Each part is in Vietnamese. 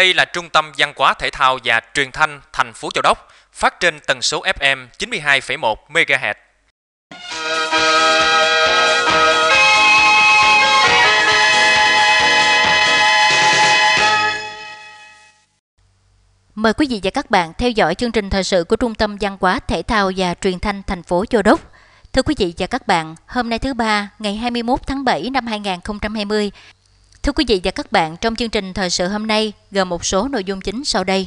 Đây là trung tâm văn hóa thể thao và truyền thanh thành phố Châu Đốc, phát trên tần số FM 92,1 MHz. Mời quý vị và các bạn theo dõi chương trình thời sự của Trung tâm Văn hóa Thể thao và Truyền thanh thành phố Châu Đốc. Thưa quý vị và các bạn, hôm nay thứ ba, ngày 21 tháng 7 năm 2020, Thưa quý vị và các bạn, trong chương trình thời sự hôm nay gồm một số nội dung chính sau đây.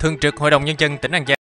Thường trực Hội đồng Nhân dân tỉnh An Giang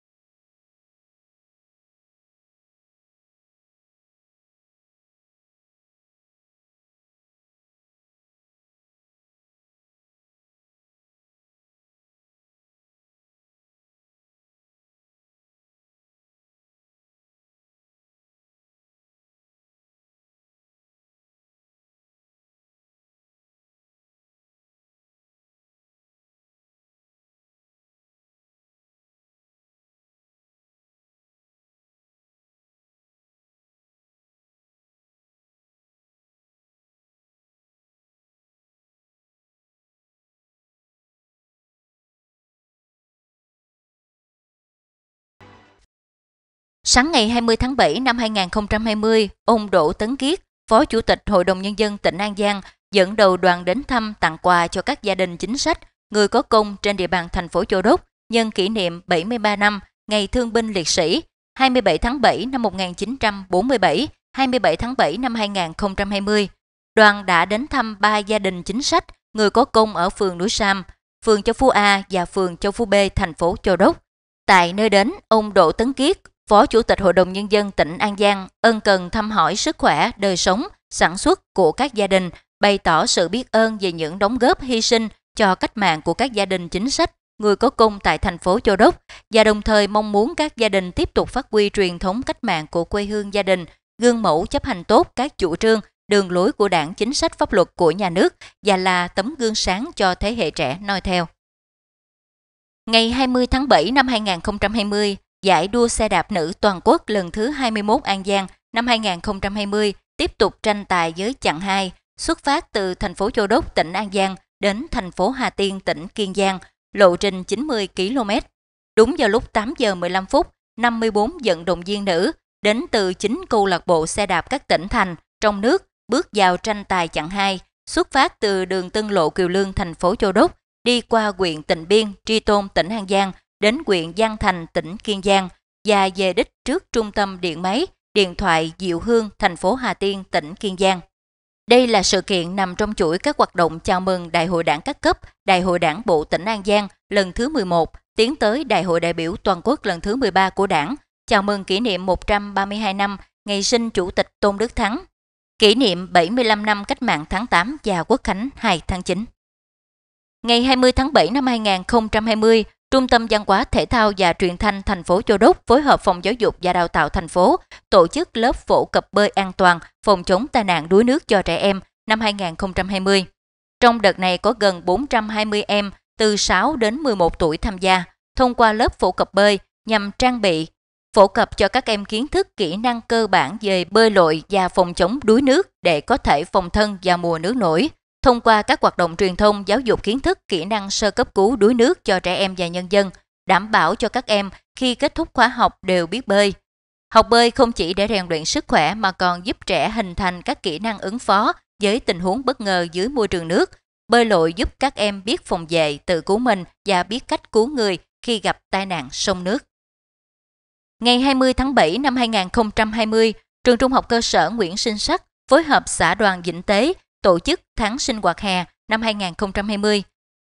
Sáng ngày 20 tháng 7 năm 2020, ông Đỗ Tấn Kiết, Phó Chủ tịch Hội đồng Nhân dân tỉnh An Giang, dẫn đầu đoàn đến thăm tặng quà cho các gia đình chính sách, người có công trên địa bàn thành phố Châu Đốc nhân kỷ niệm 73 năm Ngày Thương binh Liệt sĩ 27 tháng 7 năm 1947, 27 tháng 7 năm 2020. Đoàn đã đến thăm ba gia đình chính sách, người có công ở phường Núi Sam, phường Châu Phú A và phường Châu Phú B, thành phố Châu Đốc. Tại nơi đến, ông Đỗ Tấn Kiết, Phó Chủ tịch Hội đồng Nhân dân tỉnh An Giang ân cần thăm hỏi sức khỏe, đời sống, sản xuất của các gia đình, bày tỏ sự biết ơn về những đóng góp hy sinh cho cách mạng của các gia đình chính sách, người có công tại thành phố Châu Đốc và đồng thời mong muốn các gia đình tiếp tục phát huy truyền thống cách mạng của quê hương gia đình, gương mẫu chấp hành tốt các chủ trương, đường lối của đảng chính sách pháp luật của nhà nước và là tấm gương sáng cho thế hệ trẻ noi theo. Ngày 20 tháng 7 năm 2020, giải đua xe đạp nữ toàn quốc lần thứ 21 An Giang năm 2020 tiếp tục tranh tài với chặng 2, xuất phát từ thành phố Châu Đốc, tỉnh An Giang đến thành phố Hà Tiên, tỉnh Kiên Giang, lộ trình 90 km. Đúng vào lúc 8 giờ 15 phút, 54 vận động viên nữ đến từ chính câu lạc bộ xe đạp các tỉnh thành trong nước bước vào tranh tài chặng 2, xuất phát từ đường Tân Lộ Kiều Lương, thành phố Châu Đốc, đi qua huyện Tịnh Biên, Tri Tôn, tỉnh An Giang, đến huyện Giang Thành, tỉnh Kiên Giang và về đích trước trung tâm điện máy, điện thoại Diệu Hương, thành phố Hà Tiên, tỉnh Kiên Giang. Đây là sự kiện nằm trong chuỗi các hoạt động chào mừng Đại hội đảng các cấp, Đại hội đảng bộ tỉnh An Giang lần thứ 11, tiến tới Đại hội đại biểu toàn quốc lần thứ 13 của đảng, chào mừng kỷ niệm 132 năm ngày sinh Chủ tịch Tôn Đức Thắng, kỷ niệm 75 năm cách mạng tháng 8 và quốc khánh 2 tháng 9. Ngày 20 tháng 7 năm 2020, Trung tâm Văn hóa Thể thao và Truyền thanh thành phố Châu Đốc phối hợp Phòng Giáo dục và Đào tạo thành phố tổ chức lớp phổ cập bơi an toàn phòng chống tai nạn đuối nước cho trẻ em năm 2020. Trong đợt này có gần 420 em từ 6 đến 11 tuổi tham gia thông qua lớp phổ cập bơi nhằm trang bị, phổ cập cho các em kiến thức kỹ năng cơ bản về bơi lội và phòng chống đuối nước để có thể phòng thân vào mùa nước nổi, thông qua các hoạt động truyền thông giáo dục kiến thức kỹ năng sơ cấp cứu đuối nước cho trẻ em và nhân dân, đảm bảo cho các em khi kết thúc khóa học đều biết bơi. Học bơi không chỉ để rèn luyện sức khỏe mà còn giúp trẻ hình thành các kỹ năng ứng phó với tình huống bất ngờ dưới môi trường nước. Bơi lội giúp các em biết phòng vệ, tự cứu mình và biết cách cứu người khi gặp tai nạn sông nước. Ngày 20 tháng 7 năm 2020, Trường Trung học cơ sở Nguyễn Sinh Sắc phối hợp xã đoàn Vĩnh Tế tổ chức tháng sinh hoạt hè năm 2020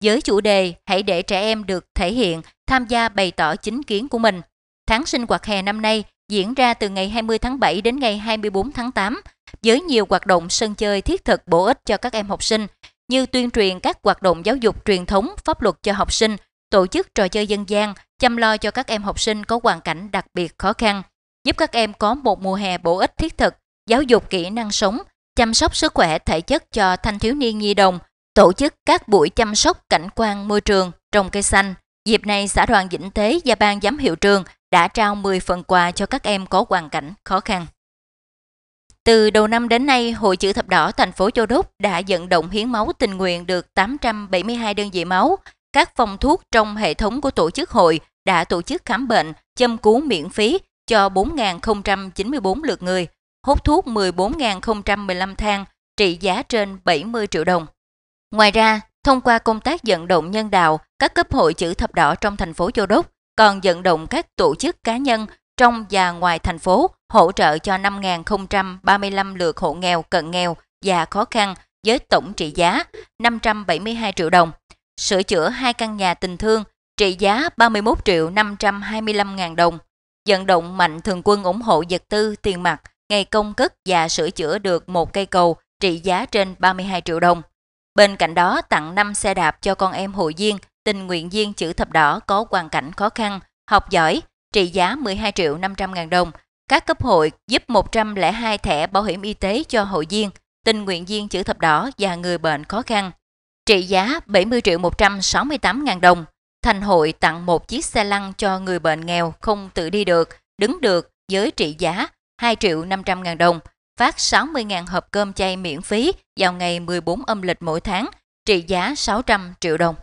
với chủ đề Hãy để trẻ em được thể hiện, tham gia bày tỏ chính kiến của mình. Tháng sinh hoạt hè năm nay diễn ra từ ngày 20 tháng 7 đến ngày 24 tháng 8 với nhiều hoạt động sân chơi thiết thực bổ ích cho các em học sinh như tuyên truyền các hoạt động giáo dục truyền thống pháp luật cho học sinh, tổ chức trò chơi dân gian, chăm lo cho các em học sinh có hoàn cảnh đặc biệt khó khăn, giúp các em có một mùa hè bổ ích thiết thực, giáo dục kỹ năng sống, chăm sóc sức khỏe thể chất cho thanh thiếu niên nhi đồng, tổ chức các buổi chăm sóc cảnh quan môi trường, trồng cây xanh. Dịp này, xã đoàn Vĩnh Tế và ban giám hiệu trường đã trao 10 phần quà cho các em có hoàn cảnh khó khăn. Từ đầu năm đến nay, Hội Chữ Thập Đỏ thành phố Châu Đốc đã vận động hiến máu tình nguyện được 872 đơn vị máu. Các phòng thuốc trong hệ thống của tổ chức hội đã tổ chức khám bệnh, châm cứu miễn phí cho 4.094 lượt người hút thuốc 14.015 thang trị giá trên 70 triệu đồng. Ngoài ra, thông qua công tác vận động nhân đạo, các cấp hội chữ thập đỏ trong thành phố Châu Đốc còn vận động các tổ chức cá nhân trong và ngoài thành phố hỗ trợ cho 5.035 lượt hộ nghèo, cận nghèo và khó khăn với tổng trị giá 572 triệu đồng, sửa chữa hai căn nhà tình thương trị giá 31 triệu 525 ngàn đồng, vận động mạnh thường quân ủng hộ vật tư tiền mặt ngày công cất và sửa chữa được một cây cầu trị giá trên 32 triệu đồng. Bên cạnh đó tặng 5 xe đạp cho con em hội viên, tình nguyện viên chữ thập đỏ có hoàn cảnh khó khăn, học giỏi, trị giá 12 triệu 500 ngàn đồng. Các cấp hội giúp 102 thẻ bảo hiểm y tế cho hội viên, tình nguyện viên chữ thập đỏ và người bệnh khó khăn. Trị giá 70 triệu 168 ngàn đồng. Thành hội tặng một chiếc xe lăn cho người bệnh nghèo không tự đi được, đứng được với trị giá 2 triệu 500 ngàn đồng, phát 60.000 hộp cơm chay miễn phí vào ngày 14 âm lịch mỗi tháng, trị giá 600 triệu đồng.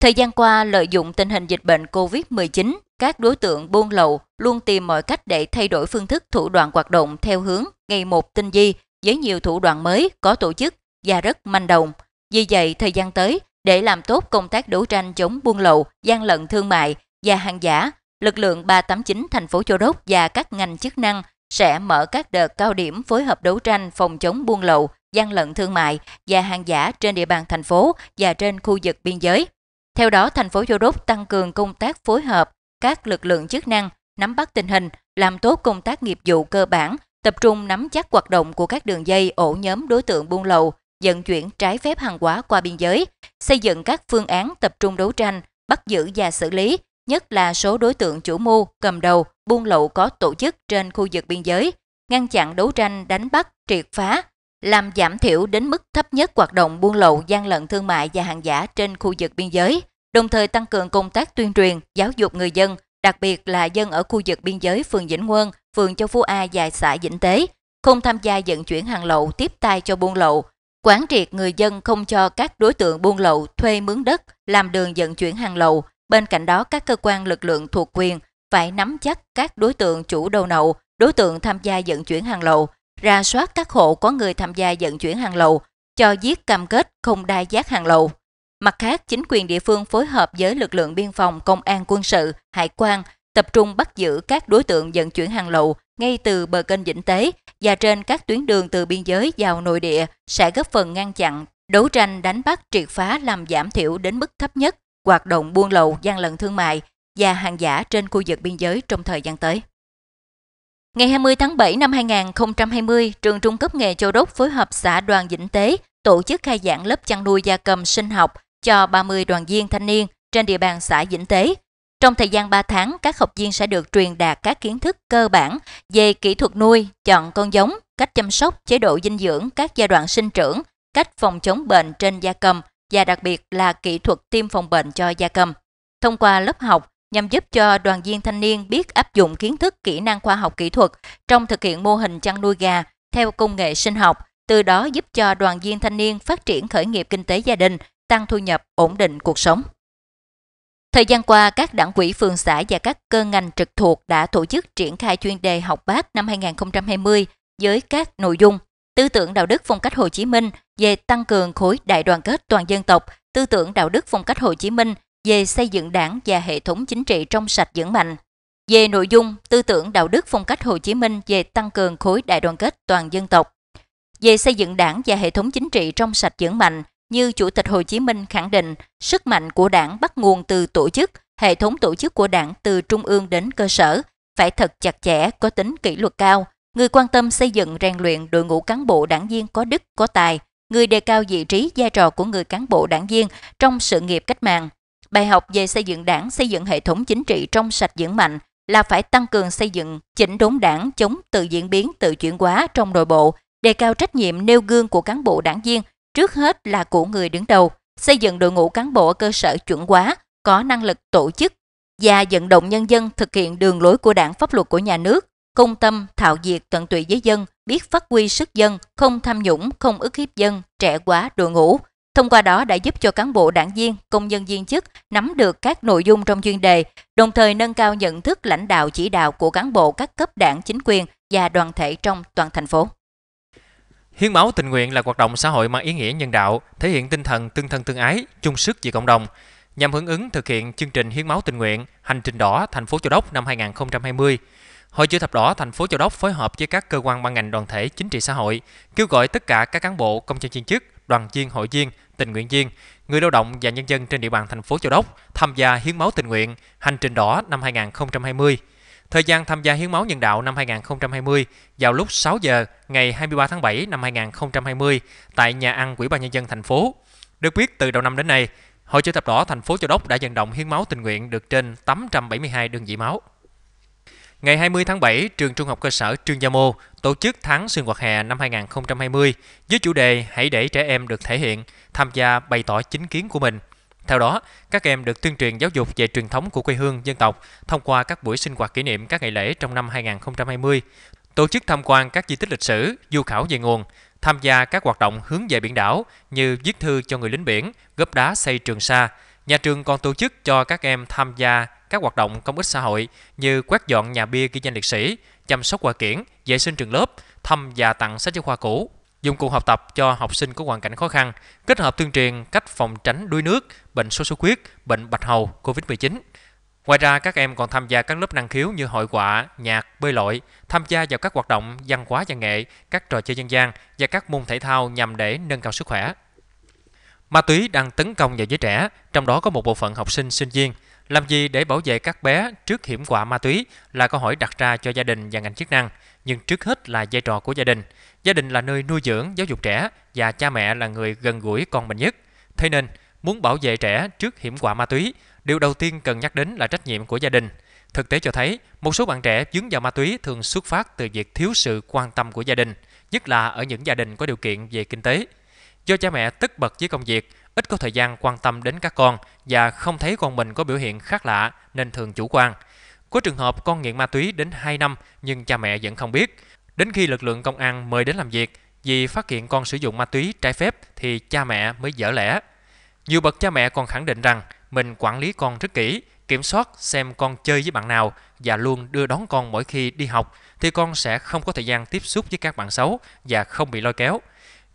Thời gian qua, lợi dụng tình hình dịch bệnh COVID-19, các đối tượng buôn lậu luôn tìm mọi cách để thay đổi phương thức thủ đoạn hoạt động theo hướng ngày một tinh vi với nhiều thủ đoạn mới có tổ chức và rất manh động. Vì vậy, thời gian tới, để làm tốt công tác đấu tranh chống buôn lậu, gian lận thương mại và hàng giả, lực lượng 389 thành phố Châu Đốc và các ngành chức năng sẽ mở các đợt cao điểm phối hợp đấu tranh phòng chống buôn lậu, gian lận thương mại và hàng giả trên địa bàn thành phố và trên khu vực biên giới. Theo đó, thành phố Châu Đốc tăng cường công tác phối hợp các lực lượng chức năng, nắm bắt tình hình, làm tốt công tác nghiệp vụ cơ bản, tập trung nắm chắc hoạt động của các đường dây ổ nhóm đối tượng buôn lậu, vận chuyển trái phép hàng hóa qua biên giới, xây dựng các phương án tập trung đấu tranh, bắt giữ và xử lý nhất là số đối tượng chủ mưu, cầm đầu, buôn lậu có tổ chức trên khu vực biên giới, ngăn chặn đấu tranh đánh bắt, triệt phá, làm giảm thiểu đến mức thấp nhất hoạt động buôn lậu gian lận thương mại và hàng giả trên khu vực biên giới, đồng thời tăng cường công tác tuyên truyền, giáo dục người dân, đặc biệt là dân ở khu vực biên giới phường Vĩnh Quân, phường Châu Phú A và xã Vĩnh Tế, không tham gia vận chuyển hàng lậu tiếp tay cho buôn lậu, quản triệt người dân không cho các đối tượng buôn lậu thuê mướn đất làm đường vận chuyển hàng lậu, Bên cạnh đó, các cơ quan lực lượng thuộc quyền phải nắm chắc các đối tượng chủ đầu nậu, đối tượng tham gia vận chuyển hàng lậu, ra soát các hộ có người tham gia vận chuyển hàng lậu, cho giết cam kết không đa giác hàng lậu. Mặt khác, chính quyền địa phương phối hợp với lực lượng biên phòng, công an quân sự, hải quan tập trung bắt giữ các đối tượng vận chuyển hàng lậu ngay từ bờ kênh Vĩnh Tế và trên các tuyến đường từ biên giới vào nội địa sẽ góp phần ngăn chặn, đấu tranh đánh bắt triệt phá làm giảm thiểu đến mức thấp nhất hoạt động buôn lậu gian lận thương mại và hàng giả trên khu vực biên giới trong thời gian tới. Ngày 20 tháng 7 năm 2020, trường Trung cấp nghề Châu Đốc phối hợp xã Đoàn Vĩnh Tế tổ chức khai giảng lớp chăn nuôi gia cầm sinh học cho 30 đoàn viên thanh niên trên địa bàn xã Vĩnh Tế. Trong thời gian 3 tháng, các học viên sẽ được truyền đạt các kiến thức cơ bản về kỹ thuật nuôi, chọn con giống, cách chăm sóc, chế độ dinh dưỡng, các giai đoạn sinh trưởng, cách phòng chống bệnh trên gia cầm và đặc biệt là kỹ thuật tiêm phòng bệnh cho gia cầm. Thông qua lớp học nhằm giúp cho đoàn viên thanh niên biết áp dụng kiến thức kỹ năng khoa học kỹ thuật trong thực hiện mô hình chăn nuôi gà theo công nghệ sinh học, từ đó giúp cho đoàn viên thanh niên phát triển khởi nghiệp kinh tế gia đình, tăng thu nhập, ổn định cuộc sống. Thời gian qua, các đảng quỹ phường xã và các cơ ngành trực thuộc đã tổ chức triển khai chuyên đề học bác năm 2020 với các nội dung tư tưởng đạo đức phong cách Hồ Chí Minh về tăng cường khối đại đoàn kết toàn dân tộc, tư tưởng đạo đức phong cách Hồ Chí Minh về xây dựng đảng và hệ thống chính trị trong sạch vững mạnh. Về nội dung, tư tưởng đạo đức phong cách Hồ Chí Minh về tăng cường khối đại đoàn kết toàn dân tộc. Về xây dựng đảng và hệ thống chính trị trong sạch vững mạnh, như Chủ tịch Hồ Chí Minh khẳng định, sức mạnh của đảng bắt nguồn từ tổ chức, hệ thống tổ chức của đảng từ trung ương đến cơ sở, phải thật chặt chẽ, có tính kỷ luật cao – người quan tâm xây dựng rèn luyện đội ngũ cán bộ đảng viên có đức, có tài, người đề cao vị trí vai trò của người cán bộ đảng viên trong sự nghiệp cách mạng. Bài học về xây dựng đảng, xây dựng hệ thống chính trị trong sạch vững mạnh là phải tăng cường xây dựng, chỉnh đốn đảng chống tự diễn biến, tự chuyển hóa trong nội bộ, đề cao trách nhiệm nêu gương của cán bộ đảng viên, trước hết là của người đứng đầu, xây dựng đội ngũ cán bộ cơ sở chuẩn hóa, có năng lực tổ chức và vận động nhân dân thực hiện đường lối của đảng pháp luật của nhà nước công tâm, thạo diệt, tận tụy với dân, biết phát huy sức dân, không tham nhũng, không ức hiếp dân, trẻ quá, đội ngũ. Thông qua đó đã giúp cho cán bộ đảng viên, công nhân viên chức nắm được các nội dung trong chuyên đề, đồng thời nâng cao nhận thức lãnh đạo chỉ đạo của cán bộ các cấp đảng chính quyền và đoàn thể trong toàn thành phố. Hiến máu tình nguyện là hoạt động xã hội mang ý nghĩa nhân đạo, thể hiện tinh thần tương thân tương ái, chung sức vì cộng đồng. Nhằm hưởng ứng thực hiện chương trình hiến máu tình nguyện, hành trình đỏ thành phố Châu Đốc năm 2020, Hội chữ thập đỏ thành phố Châu Đốc phối hợp với các cơ quan ban ngành đoàn thể chính trị xã hội kêu gọi tất cả các cán bộ, công chức viên chức, đoàn viên, hội viên, tình nguyện viên, người lao động và nhân dân trên địa bàn thành phố Châu Đốc tham gia hiến máu tình nguyện hành trình đỏ năm 2020. Thời gian tham gia hiến máu nhân đạo năm 2020 vào lúc 6 giờ ngày 23 tháng 7 năm 2020 tại nhà ăn Quỹ ban nhân dân thành phố. Được biết từ đầu năm đến nay, Hội chữ thập đỏ thành phố Châu Đốc đã vận động hiến máu tình nguyện được trên 872 đơn vị máu. Ngày 20 tháng 7, trường Trung học cơ sở Trương Gia Mô tổ chức tháng xuyên hoạt hè năm 2020 với chủ đề Hãy để trẻ em được thể hiện, tham gia bày tỏ chính kiến của mình. Theo đó, các em được tuyên truyền giáo dục về truyền thống của quê hương dân tộc thông qua các buổi sinh hoạt kỷ niệm các ngày lễ trong năm 2020, tổ chức tham quan các di tích lịch sử, du khảo về nguồn, tham gia các hoạt động hướng về biển đảo như viết thư cho người lính biển, góp đá xây trường sa. Nhà trường còn tổ chức cho các em tham gia các hoạt động công ích xã hội như quét dọn nhà bia ghi danh liệt sĩ, chăm sóc quà kiển, vệ sinh trường lớp, thăm và tặng sách giáo khoa cũ, dụng cụ học tập cho học sinh có hoàn cảnh khó khăn, kết hợp tuyên truyền cách phòng tránh đuối nước, bệnh sốt xuất huyết, bệnh bạch hầu, COVID-19. Ngoài ra, các em còn tham gia các lớp năng khiếu như hội họa, nhạc, bơi lội, tham gia vào các hoạt động văn hóa văn nghệ, các trò chơi dân gian và các môn thể thao nhằm để nâng cao sức khỏe. Ma túy đang tấn công vào giới trẻ, trong đó có một bộ phận học sinh sinh viên – làm gì để bảo vệ các bé trước hiểm họa ma túy là câu hỏi đặt ra cho gia đình và ngành chức năng, nhưng trước hết là vai trò của gia đình. Gia đình là nơi nuôi dưỡng, giáo dục trẻ và cha mẹ là người gần gũi con mình nhất. Thế nên, muốn bảo vệ trẻ trước hiểm họa ma túy, điều đầu tiên cần nhắc đến là trách nhiệm của gia đình. Thực tế cho thấy, một số bạn trẻ dướng vào ma túy thường xuất phát từ việc thiếu sự quan tâm của gia đình, nhất là ở những gia đình có điều kiện về kinh tế. Do cha mẹ tất bật với công việc, ít có thời gian quan tâm đến các con và không thấy con mình có biểu hiện khác lạ nên thường chủ quan. Có trường hợp con nghiện ma túy đến 2 năm nhưng cha mẹ vẫn không biết. Đến khi lực lượng công an mời đến làm việc vì phát hiện con sử dụng ma túy trái phép thì cha mẹ mới dở lẽ. Nhiều bậc cha mẹ còn khẳng định rằng mình quản lý con rất kỹ, kiểm soát xem con chơi với bạn nào và luôn đưa đón con mỗi khi đi học thì con sẽ không có thời gian tiếp xúc với các bạn xấu và không bị lôi kéo.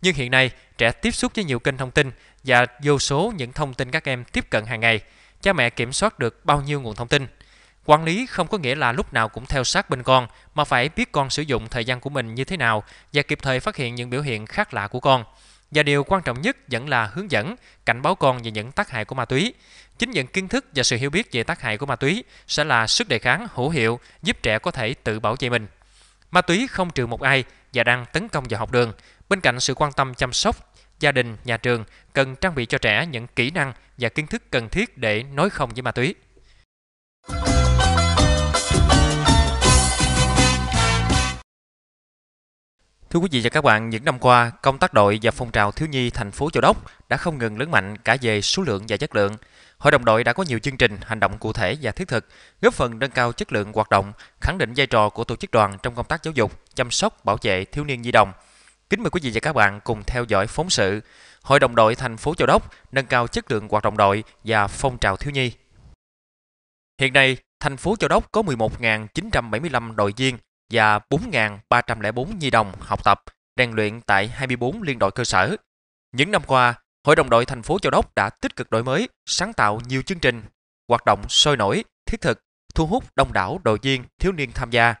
Nhưng hiện nay, trẻ tiếp xúc với nhiều kênh thông tin và vô số những thông tin các em tiếp cận hàng ngày, cha mẹ kiểm soát được bao nhiêu nguồn thông tin. Quản lý không có nghĩa là lúc nào cũng theo sát bên con mà phải biết con sử dụng thời gian của mình như thế nào và kịp thời phát hiện những biểu hiện khác lạ của con. Và điều quan trọng nhất vẫn là hướng dẫn, cảnh báo con về những tác hại của ma túy. Chính những kiến thức và sự hiểu biết về tác hại của ma túy sẽ là sức đề kháng hữu hiệu giúp trẻ có thể tự bảo vệ mình. Ma túy không trừ một ai và đang tấn công vào học đường. Bên cạnh sự quan tâm chăm sóc gia đình, nhà trường cần trang bị cho trẻ những kỹ năng và kiến thức cần thiết để nói không với ma túy. Thưa quý vị và các bạn, những năm qua, công tác đội và phong trào thiếu nhi thành phố Châu Đốc đã không ngừng lớn mạnh cả về số lượng và chất lượng. Hội đồng đội đã có nhiều chương trình, hành động cụ thể và thiết thực, góp phần nâng cao chất lượng hoạt động, khẳng định vai trò của tổ chức đoàn trong công tác giáo dục, chăm sóc, bảo vệ thiếu niên nhi đồng – Kính mời quý vị và các bạn cùng theo dõi phóng sự Hội đồng đội thành phố Châu Đốc nâng cao chất lượng hoạt động đội và phong trào thiếu nhi. Hiện nay, thành phố Châu Đốc có 11.975 đội viên và 4.304 nhi đồng học tập, rèn luyện tại 24 liên đội cơ sở. Những năm qua, Hội đồng đội thành phố Châu Đốc đã tích cực đổi mới, sáng tạo nhiều chương trình, hoạt động sôi nổi, thiết thực, thu hút đông đảo đội viên, thiếu niên tham gia,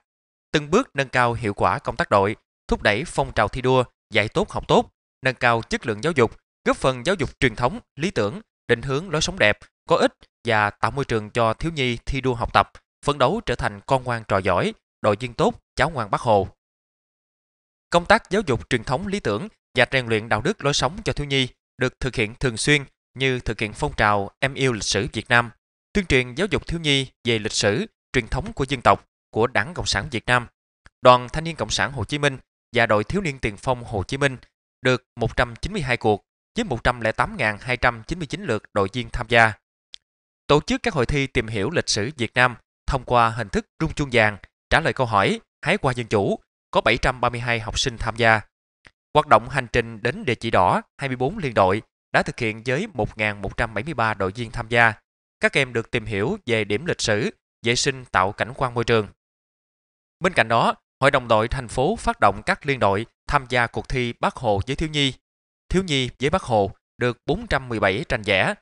từng bước nâng cao hiệu quả công tác đội, thúc đẩy phong trào thi đua, dạy tốt học tốt, nâng cao chất lượng giáo dục, góp phần giáo dục truyền thống, lý tưởng, định hướng lối sống đẹp, có ích và tạo môi trường cho thiếu nhi thi đua học tập, phấn đấu trở thành con ngoan trò giỏi, đội viên tốt, cháu ngoan bác hồ. Công tác giáo dục truyền thống lý tưởng và rèn luyện đạo đức lối sống cho thiếu nhi được thực hiện thường xuyên như thực hiện phong trào Em yêu lịch sử Việt Nam, tuyên truyền giáo dục thiếu nhi về lịch sử, truyền thống của dân tộc, của Đảng Cộng sản Việt Nam. Đoàn Thanh niên Cộng sản Hồ Chí Minh và đội thiếu niên tiền phong Hồ Chí Minh được 192 cuộc với 108.299 lượt đội viên tham gia. Tổ chức các hội thi tìm hiểu lịch sử Việt Nam thông qua hình thức rung chuông vàng, trả lời câu hỏi, hái qua dân chủ, có 732 học sinh tham gia. Hoạt động hành trình đến địa chỉ đỏ 24 liên đội đã thực hiện với 1.173 đội viên tham gia. Các em được tìm hiểu về điểm lịch sử, vệ sinh tạo cảnh quan môi trường. Bên cạnh đó, Hội đồng đội thành phố phát động các liên đội tham gia cuộc thi Bác Hồ với Thiếu Nhi. Thiếu Nhi với Bác Hồ được 417 tranh vẽ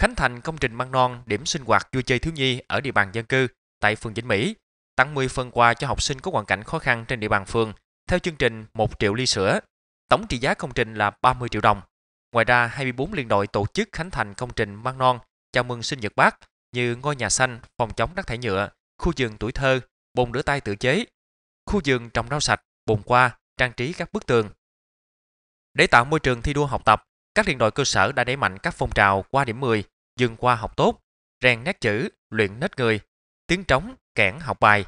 Khánh thành công trình măng non điểm sinh hoạt vui chơi thiếu nhi ở địa bàn dân cư tại phường Vĩnh Mỹ, tặng 10 phần quà cho học sinh có hoàn cảnh khó khăn trên địa bàn phường theo chương trình 1 triệu ly sữa. Tổng trị giá công trình là 30 triệu đồng. Ngoài ra, 24 liên đội tổ chức khánh thành công trình măng non chào mừng sinh nhật bác như ngôi nhà xanh, phòng chống rác thải nhựa, khu vườn tuổi thơ, bồn rửa tay tự chế, Khu vườn trồng rau sạch, bồn qua, trang trí các bức tường. Để tạo môi trường thi đua học tập, các liên đội cơ sở đã đẩy mạnh các phong trào qua điểm 10, dừng qua học tốt, rèn nét chữ, luyện nết người, tiếng trống, kẽn học bài.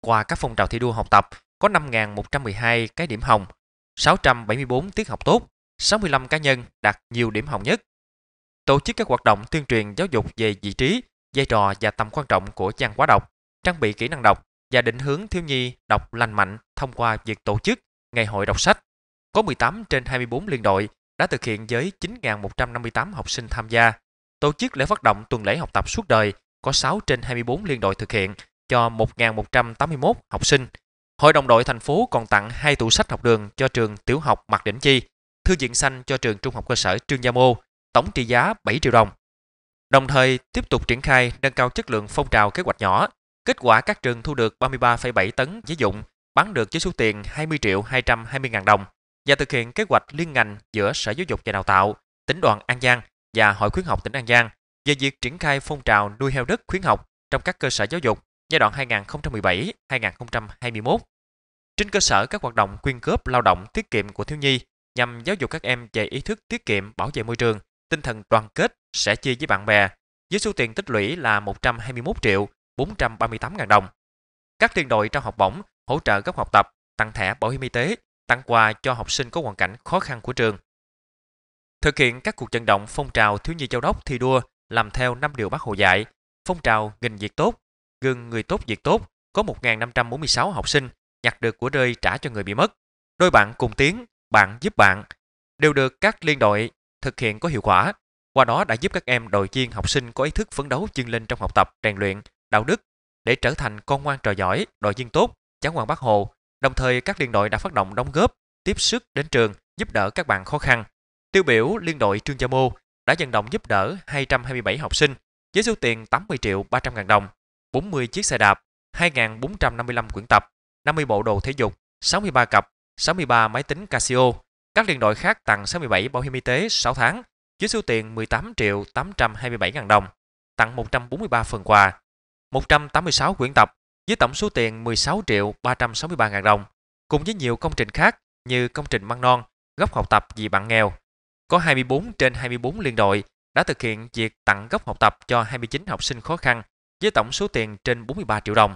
Qua các phong trào thi đua học tập, có 5.112 cái điểm hồng, 674 tiết học tốt, 65 cá nhân đạt nhiều điểm hồng nhất. Tổ chức các hoạt động tuyên truyền giáo dục về vị trí, vai trò và tầm quan trọng của trang quá độc, trang bị kỹ năng đọc, và định hướng thiếu nhi đọc lành mạnh thông qua việc tổ chức ngày hội đọc sách. Có 18 trên 24 liên đội đã thực hiện với 9.158 học sinh tham gia. Tổ chức lễ phát động tuần lễ học tập suốt đời có 6 trên 24 liên đội thực hiện cho 1.181 học sinh. Hội đồng đội thành phố còn tặng hai tủ sách học đường cho trường tiểu học Mạc Đỉnh Chi, thư viện xanh cho trường trung học cơ sở Trương Gia Mô, tổng trị giá 7 triệu đồng. Đồng thời tiếp tục triển khai nâng cao chất lượng phong trào kế hoạch nhỏ Kết quả các trường thu được 33,7 tấn giấy dụng, bán được với số tiền 20 triệu 220 ngàn đồng và thực hiện kế hoạch liên ngành giữa Sở Giáo dục và Đào tạo, tỉnh đoàn An Giang và Hội khuyến học tỉnh An Giang về việc triển khai phong trào nuôi heo đất khuyến học trong các cơ sở giáo dục giai đoạn 2017-2021. Trên cơ sở các hoạt động quyên góp lao động tiết kiệm của thiếu nhi nhằm giáo dục các em về ý thức tiết kiệm bảo vệ môi trường, tinh thần đoàn kết sẽ chia với bạn bè với số tiền tích lũy là 121 triệu 438.000 đồng. Các liên đội trao học bổng, hỗ trợ góc học tập, tặng thẻ bảo hiểm y tế, tặng quà cho học sinh có hoàn cảnh khó khăn của trường. Thực hiện các cuộc vận động phong trào thiếu nhi châu đốc thi đua làm theo năm điều bác Hồ dạy, phong trào nghìn việc tốt, gừng người tốt việc tốt, có 1.546 học sinh nhặt được của rơi trả cho người bị mất. Đôi bạn cùng tiến, bạn giúp bạn, đều được các liên đội thực hiện có hiệu quả, qua đó đã giúp các em đội viên học sinh có ý thức phấn đấu chương lên trong học tập, rèn luyện, đạo đức để trở thành con ngoan trò giỏi, đội viên tốt, chán ngoan bác Hồ. Đồng thời các liên đội đã phát động đóng góp, tiếp sức đến trường, giúp đỡ các bạn khó khăn. Tiêu biểu liên đội Trương Gia Mô đã vận động giúp đỡ 227 học sinh với số tiền 80 triệu 300 ngàn đồng, 40 chiếc xe đạp, 2.455 quyển tập, 50 bộ đồ thể dục, 63 cặp, 63 máy tính Casio. Các liên đội khác tặng 67 bảo hiểm y tế 6 tháng với số tiền 18 triệu 827 ngàn đồng, tặng 143 phần quà, 186 quyển tập với tổng số tiền 16 triệu 363 ngàn đồng, cùng với nhiều công trình khác như công trình măng non, góc học tập vì bạn nghèo. Có 24 trên 24 liên đội đã thực hiện việc tặng góc học tập cho 29 học sinh khó khăn với tổng số tiền trên 43 triệu đồng.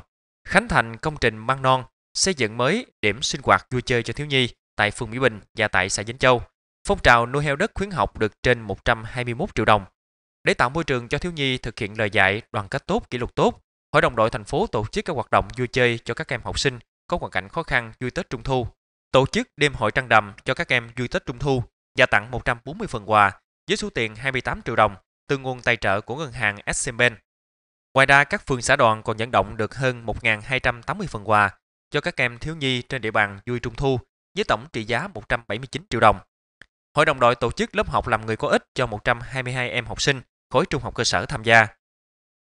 Khánh thành công trình măng non, xây dựng mới điểm sinh hoạt vui chơi cho thiếu nhi tại phường Mỹ Bình và tại xã Vĩnh Châu. Phong trào nuôi heo đất khuyến học được trên 121 triệu đồng. Để tạo môi trường cho thiếu nhi thực hiện lời dạy, đoàn kết tốt, kỷ luật tốt, Hội đồng đội thành phố tổ chức các hoạt động vui chơi cho các em học sinh có hoàn cảnh khó khăn vui Tết Trung thu, tổ chức đêm hội trăng đầm cho các em vui Tết Trung thu và tặng 140 phần quà với số tiền 28 triệu đồng từ nguồn tài trợ của ngân hàng SCB. Ngoài ra, các phường xã đoàn còn dẫn động được hơn 1.280 phần quà cho các em thiếu nhi trên địa bàn vui Trung thu với tổng trị giá 179 triệu đồng. Hội đồng đội tổ chức lớp học làm người có ích cho 122 em học sinh khối trung học cơ sở tham gia.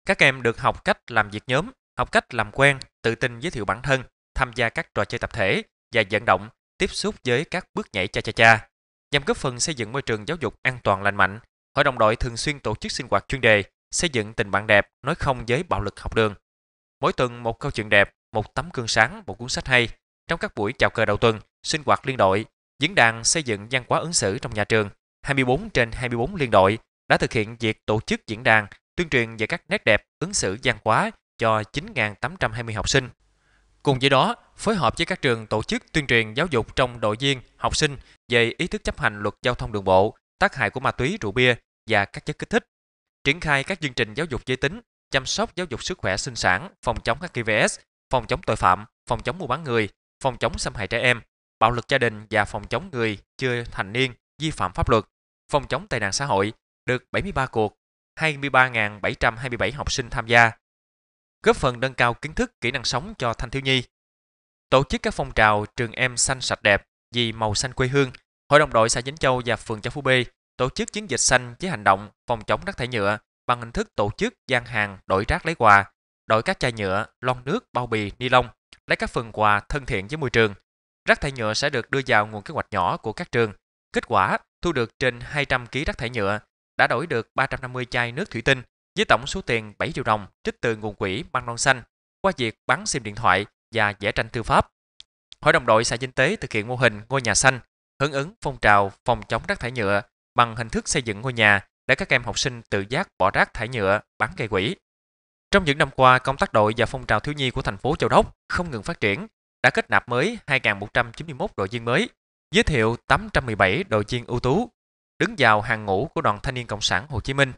Các em được học cách làm việc nhóm, học cách làm quen, tự tin giới thiệu bản thân, tham gia các trò chơi tập thể và vận động, tiếp xúc với các bước nhảy cha cha cha. Nhằm góp phần xây dựng môi trường giáo dục an toàn lành mạnh, Hội đồng đội thường xuyên tổ chức sinh hoạt chuyên đề, xây dựng tình bạn đẹp, nói không với bạo lực học đường. Mỗi tuần một câu chuyện đẹp, một tấm gương sáng, một cuốn sách hay. Trong các buổi chào cờ đầu tuần, sinh hoạt liên đội, diễn đàn xây dựng văn hóa ứng xử trong nhà trường, 24 trên 24 liên đội, đã thực hiện việc tổ chức diễn đàn tuyên truyền về các nét đẹp ứng xử văn hóa cho 9.820 học sinh. Cùng với đó, phối hợp với các trường tổ chức tuyên truyền giáo dục trong đội viên, học sinh về ý thức chấp hành luật giao thông đường bộ, tác hại của ma túy, rượu bia và các chất kích thích. Triển khai các chương trình giáo dục giới tính, chăm sóc giáo dục sức khỏe sinh sản, phòng chống HIVS, phòng chống tội phạm, phòng chống mua bán người, phòng chống xâm hại trẻ em, bạo lực gia đình và phòng chống người chưa thành niên vi phạm pháp luật, phòng chống tệ nạn xã hội, được 73 cuộc, 23.727 học sinh tham gia, góp phần nâng cao kiến thức kỹ năng sống cho thanh thiếu nhi. Tổ chức các phong trào trường em xanh sạch đẹp vì màu xanh quê hương, Hội đồng đội xã Dính Châu và phường Châu Phú B tổ chức chiến dịch xanh với hành động phòng chống rác thải nhựa bằng hình thức tổ chức gian hàng đổi rác lấy quà, đổi các chai nhựa, lon nước, bao bì, ni lông, lấy các phần quà thân thiện với môi trường. Rác thải nhựa sẽ được đưa vào nguồn kế hoạch nhỏ của các trường. Kết quả thu được trên 200 kg rác thải nhựa đã đổi được 350 chai nước thủy tinh với tổng số tiền 7 triệu đồng trích từ nguồn quỹ băng non xanh qua việc bán sim điện thoại và vẽ tranh thư pháp. Hội đồng đội xã Vinh Tế thực hiện mô hình ngôi nhà xanh, hưởng ứng phong trào phòng chống rác thải nhựa bằng hình thức xây dựng ngôi nhà để các em học sinh tự giác bỏ rác thải nhựa bán gây quỹ. Trong những năm qua, công tác đội và phong trào thiếu nhi của thành phố Châu Đốc không ngừng phát triển, đã kết nạp mới 2.191 đội viên mới, giới thiệu 817 đội viên ưu tú, đứng vào hàng ngũ của đoàn thanh niên Cộng sản Hồ Chí Minh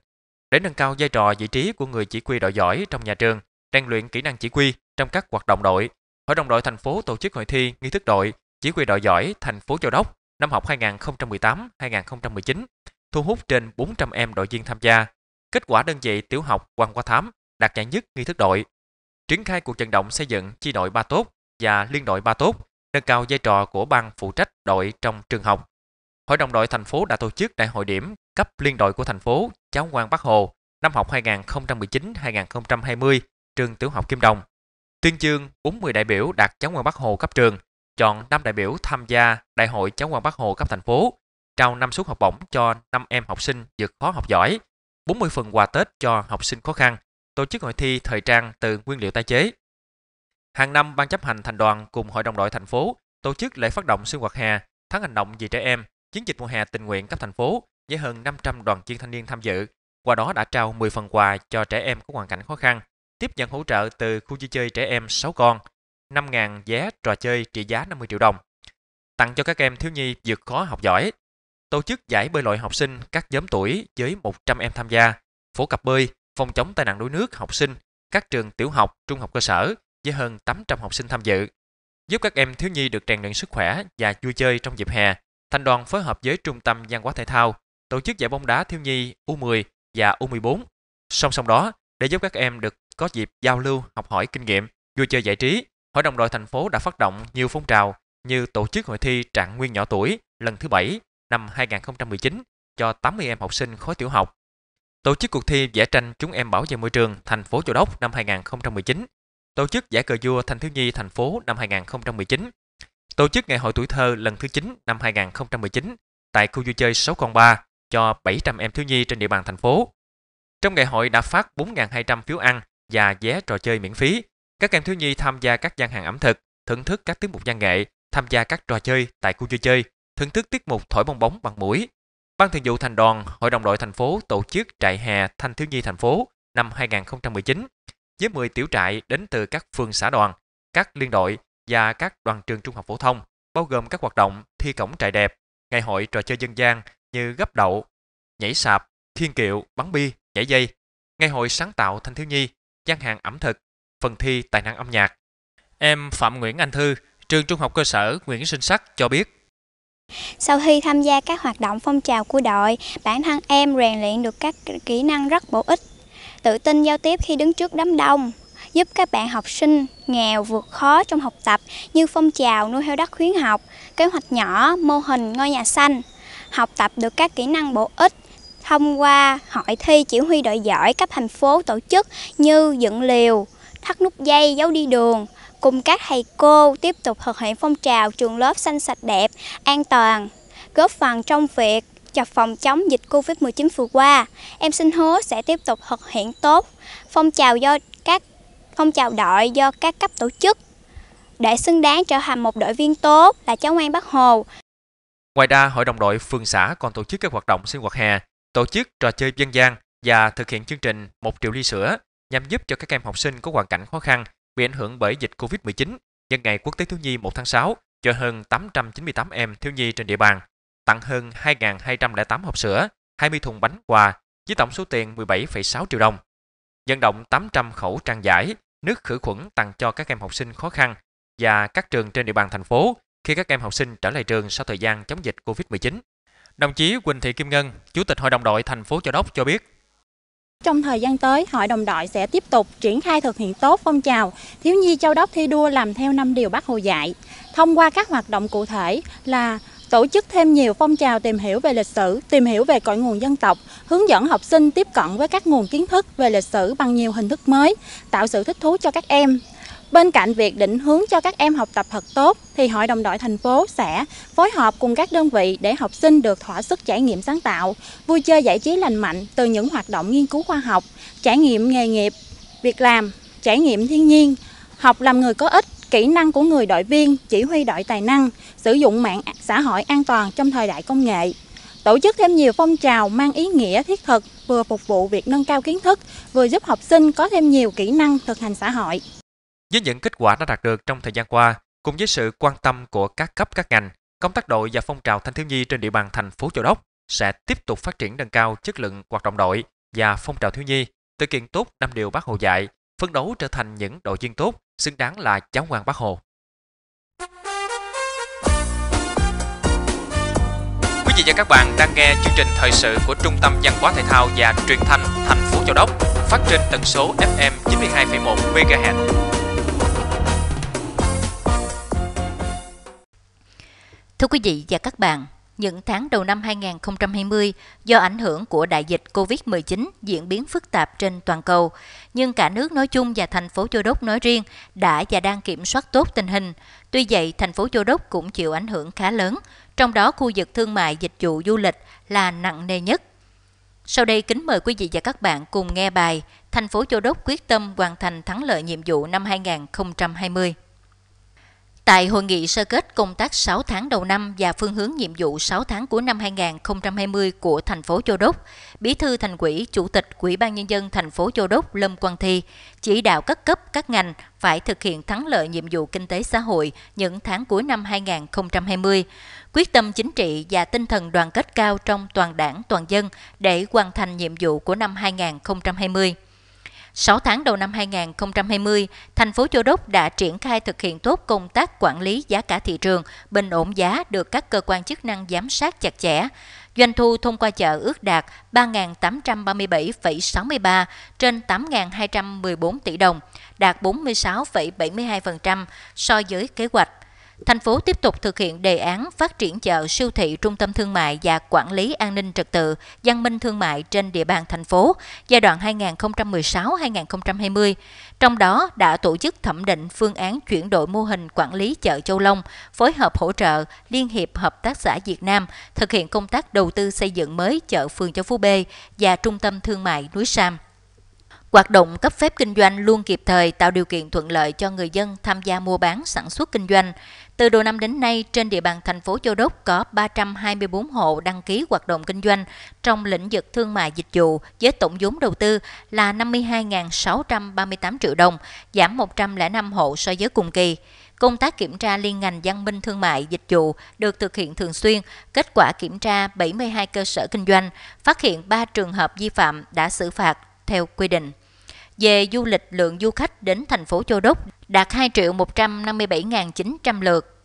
để nâng cao vai trò vị trí của người chỉ huy đội giỏi trong nhà trường, rèn luyện kỹ năng chỉ huy trong các hoạt động đội. Hội đồng đội thành phố tổ chức hội thi nghi thức đội chỉ huy đội giỏi thành phố Châu Đốc năm học 2018-2019, thu hút trên 400 em đội viên tham gia. Kết quả đơn vị tiểu học Quan Qua Thám đạt giải nhất nghi thức đội. Triển khai cuộc vận động xây dựng chi đội ba tốt và liên đội ba tốt, nâng cao vai trò của ban phụ trách đội trong trường học Hội đồng đội thành phố đã tổ chức đại hội điểm cấp liên đội của thành phố Cháu ngoan Bắc Hồ năm học 2019-2020 trường tiểu học Kim Đồng. Tuyên dương 40 đại biểu đạt Cháu ngoan Bắc Hồ cấp trường, chọn 5 đại biểu tham gia Đại hội Cháu ngoan Bắc Hồ cấp thành phố, trao 5 suất học bổng cho 5 em học sinh vượt khó học giỏi, 40 phần quà Tết cho học sinh khó khăn, tổ chức hội thi thời trang từ nguyên liệu tái chế. Hàng năm, Ban chấp hành thành đoàn cùng Hội đồng đội thành phố tổ chức lễ phát động sinh hoạt hè, tháng hành động vì trẻ em Chiến dịch mùa hè tình nguyện cấp thành phố với hơn 500 đoàn viên thanh niên tham dự, qua đó đã trao 10 phần quà cho trẻ em có hoàn cảnh khó khăn, tiếp nhận hỗ trợ từ khu vui chơi trẻ em 6 con, 5.000 vé trò chơi trị giá 50 triệu đồng, tặng cho các em thiếu nhi vượt khó học giỏi, tổ chức giải bơi lội học sinh các nhóm tuổi với 100 em tham gia, phổ cập bơi, phòng chống tai nạn đuối nước học sinh, các trường tiểu học, trung học cơ sở với hơn 800 học sinh tham dự, giúp các em thiếu nhi được rèn luyện sức khỏe và vui chơi trong dịp hè thành đoàn phối hợp với Trung tâm Văn hóa Thể thao tổ chức giải bóng đá thiếu nhi U10 và U14. Song song đó, để giúp các em được có dịp giao lưu, học hỏi kinh nghiệm, vui chơi giải trí, Hội đồng đội thành phố đã phát động nhiều phong trào như tổ chức hội thi trạng nguyên nhỏ tuổi lần thứ 7 năm 2019 cho 80 em học sinh khối tiểu học. Tổ chức cuộc thi vẽ tranh chúng em bảo vệ môi trường thành phố Châu Đốc năm 2019, tổ chức giải cờ vua thanh thiếu nhi thành phố năm 2019 tổ chức ngày hội tuổi thơ lần thứ 9 năm 2019 tại khu vui chơi 6 con 3 cho 700 em thiếu nhi trên địa bàn thành phố. Trong ngày hội đã phát 4.200 phiếu ăn và vé trò chơi miễn phí. Các em thiếu nhi tham gia các gian hàng ẩm thực, thưởng thức các tiết mục văn nghệ, tham gia các trò chơi tại khu vui chơi, thưởng thức tiết mục thổi bong bóng bằng mũi. Ban thường vụ thành đoàn, Hội đồng đội thành phố tổ chức trại hè Thanh thiếu nhi thành phố năm 2019 với 10 tiểu trại đến từ các phường xã đoàn, các liên đội và các đoàn trường trung học phổ thông, bao gồm các hoạt động thi cổng trại đẹp, ngày hội trò chơi dân gian như gấp đậu, nhảy sạp, thiên kiệu, bắn bi, nhảy dây, ngày hội sáng tạo thanh thiếu nhi, gian hàng ẩm thực, phần thi tài năng âm nhạc. Em Phạm Nguyễn Anh Thư, trường trung học cơ sở Nguyễn Sinh Sắc cho biết. Sau khi tham gia các hoạt động phong trào của đội, bản thân em rèn luyện được các kỹ năng rất bổ ích. Tự tin giao tiếp khi đứng trước đám đông, giúp các bạn học sinh nghèo vượt khó trong học tập như phong trào nuôi heo đất khuyến học, kế hoạch nhỏ, mô hình ngôi nhà xanh. Học tập được các kỹ năng bổ ích thông qua hội thi chỉ huy đội giỏi cấp thành phố tổ chức như dựng liều, thắt nút dây, giấu đi đường, cùng các thầy cô tiếp tục thực hiện phong trào trường lớp xanh sạch đẹp, an toàn, góp phần trong việc chập phòng chống dịch Covid-19 vừa qua. Em xin hứa sẽ tiếp tục thực hiện tốt phong trào do phong trào đội do các cấp tổ chức để xứng đáng trở thành một đội viên tốt là cháu ngoan Bắc Hồ. Ngoài ra, Hội đồng đội phường xã còn tổ chức các hoạt động sinh hoạt hè, tổ chức trò chơi dân gian và thực hiện chương trình một triệu ly sữa nhằm giúp cho các em học sinh có hoàn cảnh khó khăn bị ảnh hưởng bởi dịch Covid-19 nhân ngày Quốc tế Thiếu nhi 1 tháng 6 cho hơn 898 em thiếu nhi trên địa bàn, tặng hơn 2.208 hộp sữa, 20 thùng bánh quà với tổng số tiền 17,6 triệu đồng. Dân động 800 khẩu trang giải nước khử khuẩn tặng cho các em học sinh khó khăn và các trường trên địa bàn thành phố khi các em học sinh trở lại trường sau thời gian chống dịch Covid-19. Đồng chí Quỳnh Thị Kim Ngân, Chủ tịch Hội đồng đội thành phố Châu Đốc cho biết. Trong thời gian tới, Hội đồng đội sẽ tiếp tục triển khai thực hiện tốt phong trào Thiếu nhi Châu Đốc thi đua làm theo năm điều Bác Hồ dạy. Thông qua các hoạt động cụ thể là tổ chức thêm nhiều phong trào tìm hiểu về lịch sử, tìm hiểu về cội nguồn dân tộc, hướng dẫn học sinh tiếp cận với các nguồn kiến thức về lịch sử bằng nhiều hình thức mới, tạo sự thích thú cho các em. Bên cạnh việc định hướng cho các em học tập thật tốt, thì Hội đồng đội thành phố sẽ phối hợp cùng các đơn vị để học sinh được thỏa sức trải nghiệm sáng tạo, vui chơi giải trí lành mạnh từ những hoạt động nghiên cứu khoa học, trải nghiệm nghề nghiệp, việc làm, trải nghiệm thiên nhiên, học làm người có ích, kỹ năng của người đội viên, chỉ huy đội tài năng, sử dụng mạng xã hội an toàn trong thời đại công nghệ. Tổ chức thêm nhiều phong trào mang ý nghĩa thiết thực, vừa phục vụ việc nâng cao kiến thức, vừa giúp học sinh có thêm nhiều kỹ năng thực hành xã hội. Với những kết quả đã đạt được trong thời gian qua, cùng với sự quan tâm của các cấp các ngành, công tác đội và phong trào thanh thiếu nhi trên địa bàn thành phố Châu Đốc sẽ tiếp tục phát triển nâng cao chất lượng hoạt động đội và phong trào thiếu nhi, thực hiện tốt năm điều bác Hồ dạy, phấn đấu trở thành những đội viên tốt, xứng đáng là cháu ngoan bác Hồ. Quý vị và các bạn đang nghe chương trình thời sự của Trung tâm Văn hóa Thể thao và Truyền thanh thành phố Châu Đốc phát trên tần số FM 92,1 MHz. Thưa quý vị và các bạn, những tháng đầu năm 2020 do ảnh hưởng của đại dịch COVID-19 diễn biến phức tạp trên toàn cầu, nhưng cả nước nói chung và thành phố Châu Đốc nói riêng đã và đang kiểm soát tốt tình hình. Tuy vậy, thành phố Châu Đốc cũng chịu ảnh hưởng khá lớn, trong đó khu vực thương mại dịch vụ du lịch là nặng nề nhất. Sau đây kính mời quý vị và các bạn cùng nghe bài Thành phố Châu Đốc quyết tâm hoàn thành thắng lợi nhiệm vụ năm 2020. Tại hội nghị sơ kết công tác 6 tháng đầu năm và phương hướng nhiệm vụ 6 tháng cuối năm 2020 của thành phố Châu Đốc, Bí thư Thành ủy, Chủ tịch Ủy ban nhân dân thành phố Châu Đốc Lâm Quang Thi chỉ đạo các cấp các ngành phải thực hiện thắng lợi nhiệm vụ kinh tế xã hội những tháng cuối năm 2020, quyết tâm chính trị và tinh thần đoàn kết cao trong toàn đảng toàn dân để hoàn thành nhiệm vụ của năm 2020. 6 tháng đầu năm 2020, thành phố Châu Đốc đã triển khai thực hiện tốt công tác quản lý giá cả thị trường, bình ổn giá được các cơ quan chức năng giám sát chặt chẽ. Doanh thu thông qua chợ ước đạt 3.837,63 trên 8.214 tỷ đồng, đạt 46,72% so với kế hoạch Thành phố tiếp tục thực hiện đề án phát triển chợ siêu thị trung tâm thương mại và quản lý an ninh trật tự, văn minh thương mại trên địa bàn thành phố giai đoạn 2016-2020. Trong đó đã tổ chức thẩm định phương án chuyển đổi mô hình quản lý chợ Châu Long, phối hợp hỗ trợ Liên hiệp Hợp tác xã Việt Nam thực hiện công tác đầu tư xây dựng mới chợ phường Châu Phú B và trung tâm thương mại núi Sam. Hoạt động cấp phép kinh doanh luôn kịp thời tạo điều kiện thuận lợi cho người dân tham gia mua bán sản xuất kinh doanh. Từ đầu năm đến nay, trên địa bàn thành phố Châu Đốc có 324 hộ đăng ký hoạt động kinh doanh trong lĩnh vực thương mại dịch vụ với tổng vốn đầu tư là 52.638 triệu đồng, giảm 105 hộ so với cùng kỳ. Công tác kiểm tra liên ngành văn minh thương mại dịch vụ được thực hiện thường xuyên, kết quả kiểm tra 72 cơ sở kinh doanh, phát hiện 3 trường hợp vi phạm đã xử phạt theo quy định về du lịch lượng du khách đến thành phố Châu Đốc đạt 2 157.900 lượt